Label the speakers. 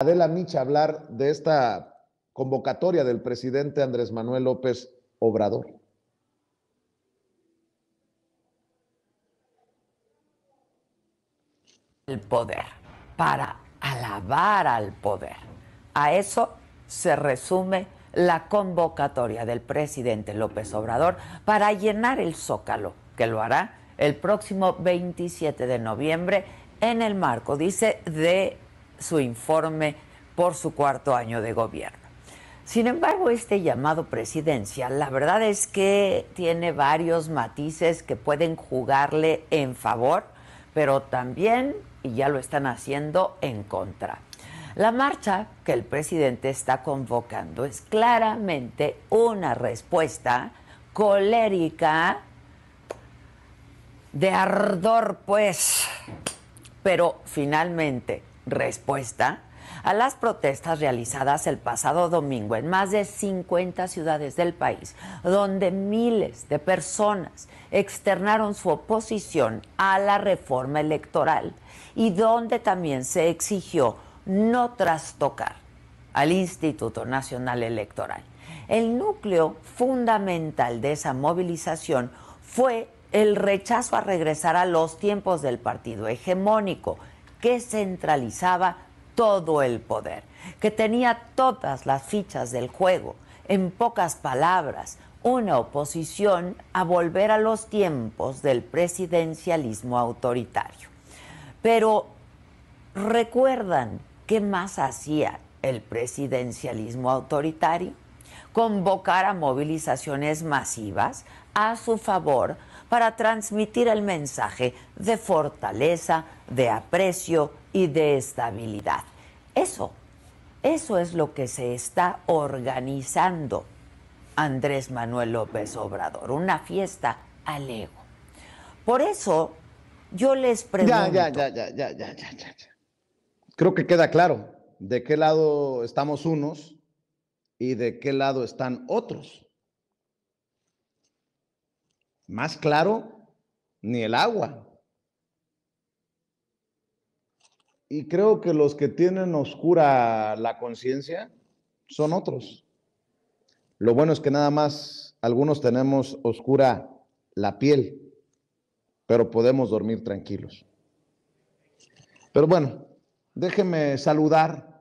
Speaker 1: Adela Micha hablar de esta convocatoria del presidente Andrés Manuel López Obrador.
Speaker 2: El poder, para alabar al poder. A eso se resume la convocatoria del presidente López Obrador para llenar el zócalo, que lo hará el próximo 27 de noviembre en el marco, dice, de su informe por su cuarto año de gobierno. Sin embargo, este llamado presidencial la verdad es que tiene varios matices que pueden jugarle en favor, pero también, y ya lo están haciendo, en contra. La marcha que el presidente está convocando es claramente una respuesta colérica de ardor, pues. Pero finalmente, respuesta a las protestas realizadas el pasado domingo en más de 50 ciudades del país, donde miles de personas externaron su oposición a la reforma electoral y donde también se exigió no trastocar al Instituto Nacional Electoral. El núcleo fundamental de esa movilización fue el rechazo a regresar a los tiempos del partido hegemónico, que centralizaba todo el poder, que tenía todas las fichas del juego, en pocas palabras, una oposición a volver a los tiempos del presidencialismo autoritario. Pero ¿recuerdan qué más hacía el presidencialismo autoritario? Convocar a movilizaciones masivas a su favor para transmitir el mensaje de fortaleza, de aprecio y de estabilidad. Eso, eso es lo que se está organizando Andrés Manuel López Obrador, una fiesta al ego. Por eso yo les pregunto. Ya, ya, ya, ya, ya, ya, ya.
Speaker 1: Creo que queda claro de qué lado estamos unos y de qué lado están otros. Más claro, ni el agua. Y creo que los que tienen oscura la conciencia son otros. Lo bueno es que nada más algunos tenemos oscura la piel, pero podemos dormir tranquilos. Pero bueno, déjenme saludar